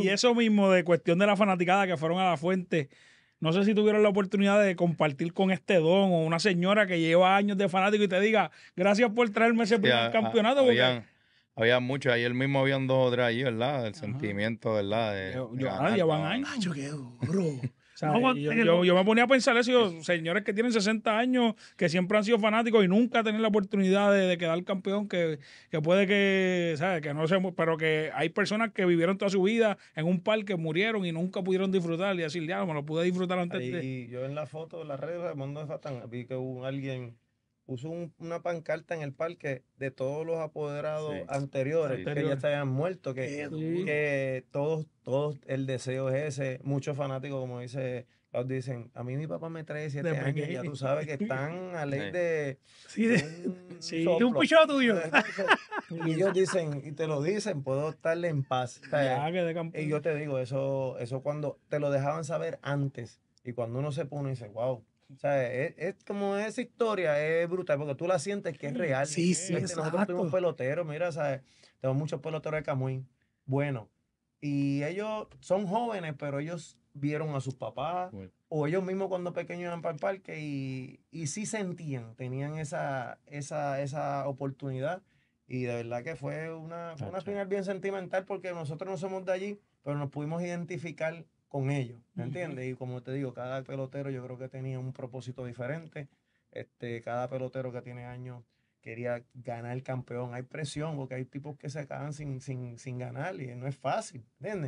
Y eso mismo de cuestión de la fanaticada que fueron a la fuente. No sé si tuvieron la oportunidad de compartir con este don o una señora que lleva años de fanático y te diga, gracias por traerme ese primer campeonato. Porque había muchos, el mismo habían dos o tres ¿verdad? El sentimiento, ¿verdad? yo, me ponía a pensar eso, señores que tienen 60 años, que siempre han sido fanáticos y nunca tenido la oportunidad de, de quedar campeón, que, puede que, ¿sabes? Que no sé, pero que hay personas que vivieron toda su vida en un parque, murieron y nunca pudieron disfrutar y así ya, me lo pude disfrutar antes ti. de... Yo en la foto, de las redes el Mundo de vi que hubo alguien puso una pancarta en el parque de todos los apoderados anteriores que ya estaban muertos, que, que todos, todos, el deseo es ese. Muchos fanáticos, como dice dicen, a mí mi papá me trae siete años, ya tú sabes que están a ley de... Sí, un, sí, tuyo. y ellos dicen, y te lo dicen, puedo estarle en paz. y yo te digo, eso, eso cuando te lo dejaban saber antes, y cuando uno se pone y dice, wow, es, como esa historia es brutal porque tú la sientes que es real. Sí, sí, Nosotros tuvimos peloteros, mira, ¿sabes? Tenemos muchos peloteros de Camuín. Bueno, y ellos son jóvenes, pero ellos vieron a sus papás o ellos mismos cuando pequeños iban para el parque y, y sí sentían, tenían esa, esa, esa oportunidad. Y de verdad que fue una, fue una final bien sentimental porque nosotros no somos de allí, pero nos pudimos identificar con ellos, ¿me entiendes? Y como te digo, cada pelotero yo creo que tenía un propósito diferente. Este, cada pelotero que tiene años quería ganar el campeón. Hay presión porque hay tipos que se acaban sin, sin, sin ganar y no es fácil, ¿entiendes?